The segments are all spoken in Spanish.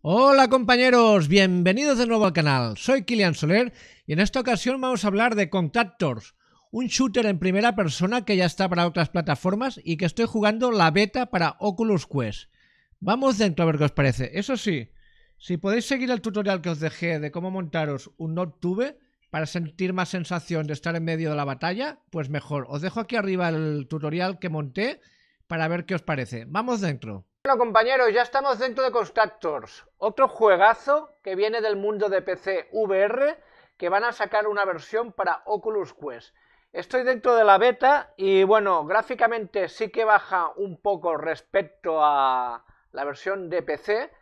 Hola compañeros, bienvenidos de nuevo al canal. Soy Kilian Soler y en esta ocasión vamos a hablar de Contactors, un shooter en primera persona que ya está para otras plataformas y que estoy jugando la beta para Oculus Quest. Vamos dentro a ver qué os parece. Eso sí, si podéis seguir el tutorial que os dejé de cómo montaros un Tube para sentir más sensación de estar en medio de la batalla, pues mejor. Os dejo aquí arriba el tutorial que monté para ver qué os parece. Vamos dentro. Bueno compañeros, ya estamos dentro de Constructors, otro juegazo que viene del mundo de PC VR, que van a sacar una versión para Oculus Quest. Estoy dentro de la beta y bueno, gráficamente sí que baja un poco respecto a la versión de PC,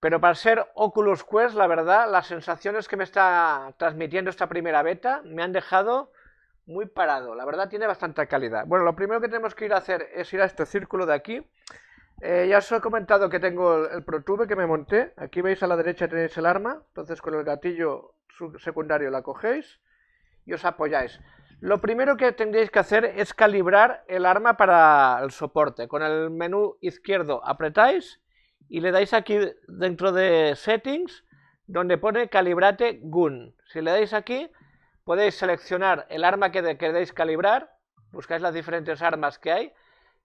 pero para ser Oculus Quest, la verdad, las sensaciones que me está transmitiendo esta primera beta me han dejado muy parado. La verdad tiene bastante calidad. Bueno, lo primero que tenemos que ir a hacer es ir a este círculo de aquí eh, ya os he comentado que tengo el, ProTube que me monté. Aquí veis a la derecha tenéis el arma. Entonces con el gatillo secundario la cogéis y os apoyáis. Lo primero que tendréis que hacer es calibrar el arma para el soporte. Con el menú izquierdo apretáis y le dais aquí dentro de Settings donde pone Calibrate Gun. Si le dais aquí podéis seleccionar el arma que queréis calibrar. Buscáis las diferentes armas que hay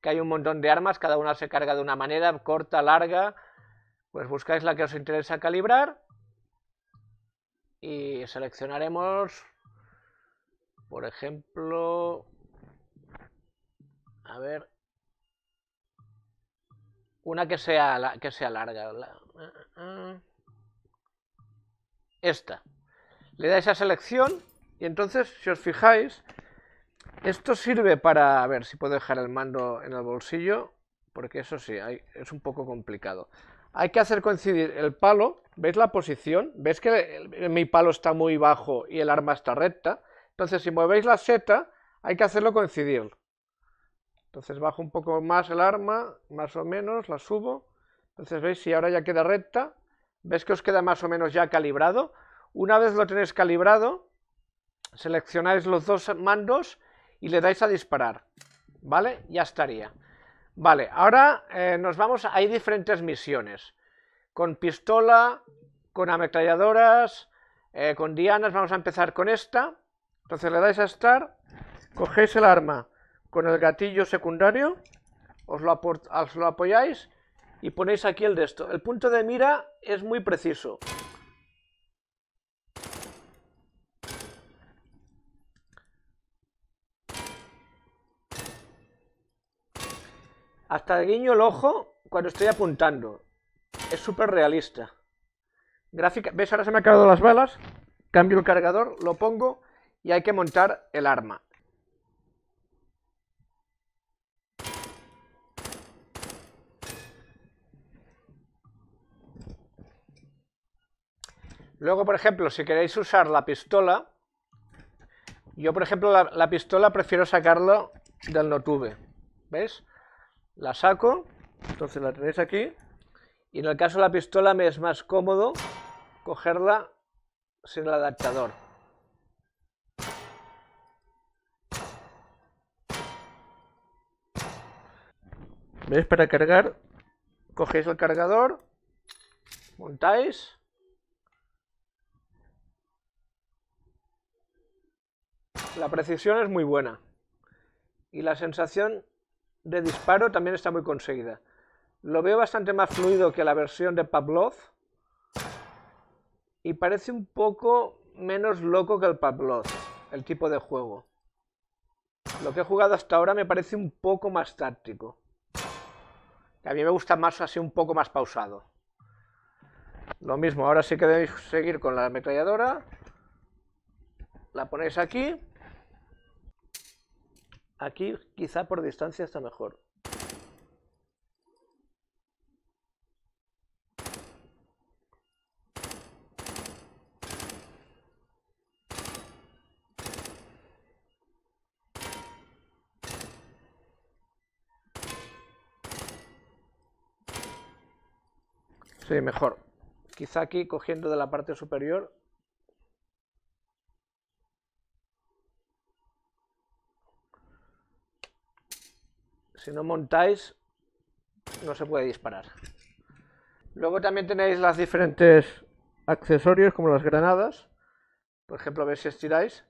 que hay un montón de armas, cada una se carga de una manera, corta, larga. Pues buscáis la que os interesa calibrar y seleccionaremos, por ejemplo, a ver, una que sea, que sea larga. Esta. Le dais a selección y entonces, si os fijáis, esto sirve para... ver si puedo dejar el mando en el bolsillo, porque eso sí, es un poco complicado. Hay que hacer coincidir el palo, ¿veis la posición? ¿Veis que mi palo está muy bajo y el arma está recta? Entonces, si movéis la seta, hay que hacerlo coincidir. Entonces bajo un poco más el arma, más o menos, la subo. Entonces veis, si ahora ya queda recta, veis que os queda más o menos ya calibrado. Una vez lo tenéis calibrado, seleccionáis los dos mandos y le dais a disparar. ¿Vale? Ya estaría. Vale, ahora eh, nos vamos, hay diferentes misiones. Con pistola, con ametralladoras, eh, con dianas, vamos a empezar con esta. Entonces le dais a estar, cogéis el arma con el gatillo secundario, os lo, os lo apoyáis y ponéis aquí el de esto. El punto de mira es muy preciso. Hasta guiño el ojo cuando estoy apuntando. Es súper realista. Gráfica. ¿Ves? Ahora se me han acabado las balas. Cambio el cargador, lo pongo y hay que montar el arma. Luego, por ejemplo, si queréis usar la pistola, yo, por ejemplo, la, la pistola prefiero sacarlo del notube. ¿Ves? la saco, entonces la tenéis aquí, y en el caso de la pistola me es más cómodo cogerla sin el adaptador. ¿Veis? Para cargar, cogéis el cargador, montáis. La precisión es muy buena. Y la sensación de disparo también está muy conseguida. Lo veo bastante más fluido que la versión de Pavlov. Y parece un poco menos loco que el Pavlov, el tipo de juego. Lo que he jugado hasta ahora me parece un poco más táctico. A mí me gusta más así, un poco más pausado. Lo mismo, ahora sí que debéis seguir con la ametralladora. La ponéis aquí. Aquí quizá por distancia está mejor. Sí, mejor. Quizá aquí cogiendo de la parte superior Si no montáis, no se puede disparar. Luego también tenéis las diferentes accesorios como las granadas. Por ejemplo, a ver si estiráis.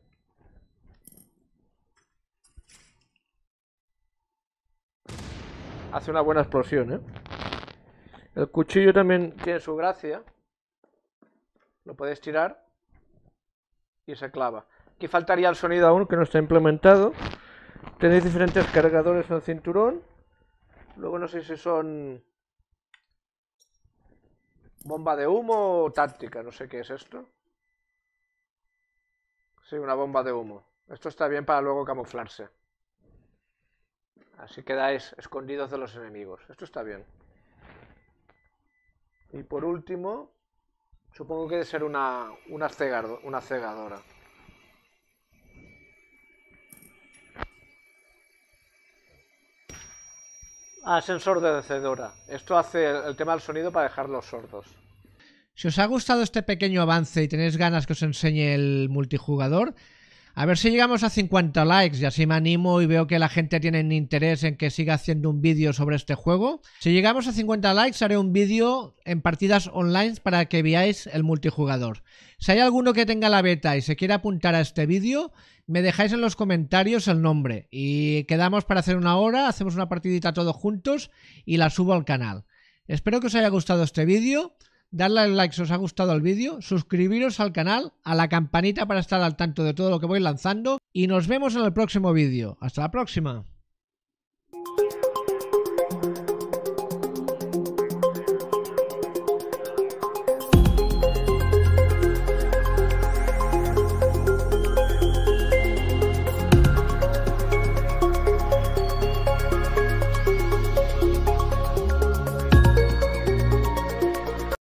Hace una buena explosión, ¿eh? El cuchillo también tiene su gracia. Lo podéis tirar y se clava. Aquí faltaría el sonido aún que no está implementado. Tenéis diferentes cargadores en el cinturón. Luego no sé si son bomba de humo o táctica, no sé qué es esto. Sí, una bomba de humo. Esto está bien para luego camuflarse. Así quedáis escondidos de los enemigos. Esto está bien. Y por último, supongo que debe ser una, una, cegadora. Asensor ah, de decedora. Esto hace el tema del sonido para dejarlos sordos. Si os ha gustado este pequeño avance y tenéis ganas que os enseñe el multijugador, a ver si llegamos a 50 likes y así me animo y veo que la gente tiene interés en que siga haciendo un vídeo sobre este juego. Si llegamos a 50 likes haré un vídeo en partidas online para que veáis el multijugador. Si hay alguno que tenga la beta y se quiere apuntar a este vídeo, me dejáis en los comentarios el nombre y quedamos para hacer una hora, hacemos una partidita todos juntos y la subo al canal. Espero que os haya gustado este vídeo darle like si os ha gustado el vídeo, suscribiros al canal, a la campanita para estar al tanto de todo lo que voy lanzando y nos vemos en el próximo vídeo. Hasta la próxima.